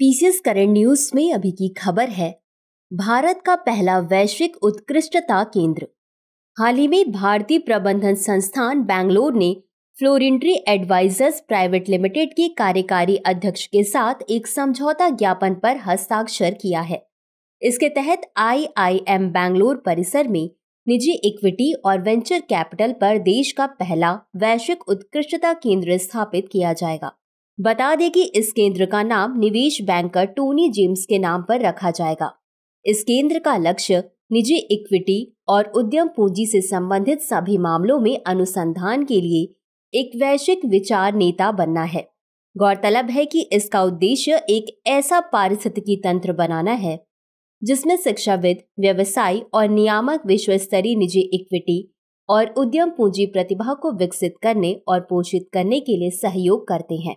PCS current news में अभी की खबर है भारत का पहला वैश्विक उत्कृष्टता केंद्र हाल ही में भारतीय प्रबंधन संस्थान बैंगलोर ने फ्लोरिंट्री एडवाइजर्स प्राइवेट लिमिटेड के कार्यकारी अध्यक्ष के साथ एक समझौता ज्ञापन पर हस्ताक्षर किया है इसके तहत आईआईएम बैंगलोर परिसर में निजी इक्विटी और वेंचर कैपिटल पर देश का पहला वैश्विक उत्कृष्टता केंद्र स्थापित किया जाएगा बता दें कि इस केंद्र का नाम निवेश बैंकर टोनी जेम्स के नाम पर रखा जाएगा इस केंद्र का लक्ष्य निजी इक्विटी और उद्यम पूंजी से संबंधित सभी मामलों में अनुसंधान के लिए एक वैश्विक विचार नेता बनना है गौरतलब है कि इसका उद्देश्य एक ऐसा पारिस्थितिकी तंत्र बनाना है जिसमें शिक्षाविद व्यवसाय और नियामक विश्व स्तरीय निजी इक्विटी और उद्यम पूंजी प्रतिभा को विकसित करने और पोषित करने के लिए सहयोग करते हैं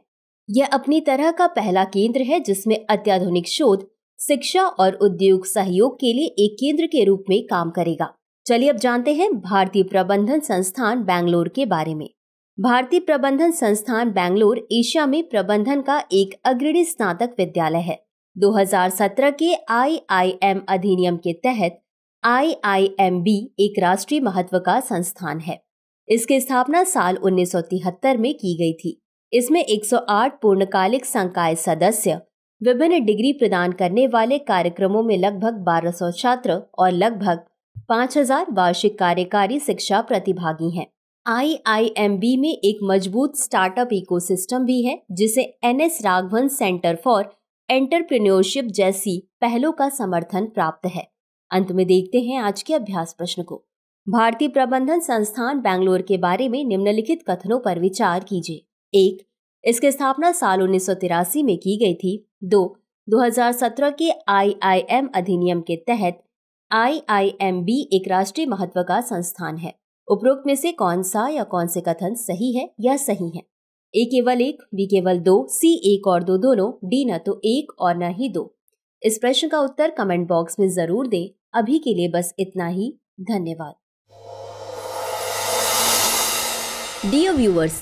यह अपनी तरह का पहला केंद्र है जिसमें अत्याधुनिक शोध शिक्षा और उद्योग सहयोग के लिए एक केंद्र के रूप में काम करेगा चलिए अब जानते हैं भारतीय प्रबंधन संस्थान बैंगलोर के बारे में भारतीय प्रबंधन संस्थान बैंगलोर एशिया में प्रबंधन का एक अग्रणी स्नातक विद्यालय है 2017 के आईआईएम अधिनियम के तहत आईआईएमबी एक राष्ट्रीय महत्व का संस्थान है इसकी स्थापना साल उन्नीस में की गई थी इसमें 108 पूर्णकालिक संकाय सदस्य विभिन्न डिग्री प्रदान करने वाले कार्यक्रमों में लगभग 1200 छात्र और लगभग 5000 वार्षिक कार्यकारी शिक्षा प्रतिभागी हैं IIMB में एक मजबूत स्टार्टअप इकोसिस्टम भी है जिसे N S Raghavan centre for entrepreneurship जैसी पहलों का समर्थन प्राप्त है अंत में देखते हैं आज के अभ्यास प्रश्न को भारतीय प्रबंधन संस्थान बैंगलोर के बारे में निम्नलिखित कथनों पर विचार कीजिए एक इसकी स्थापना साल उन्नीस में की गई थी दो 2017 के आईआईएम अधिनियम के तहत आईआईएमबी एक राष्ट्रीय महत्व का संस्थान है उपरोक्त में से कौन सा या कौन से कथन सही है या सही है ए केवल एक बी केवल दो सी एक और दो दोनों डी न तो एक और न ही दो इस प्रश्न का उत्तर कमेंट बॉक्स में जरूर दें अभी के लिए बस इतना ही धन्यवाद डियर व्यूअर्स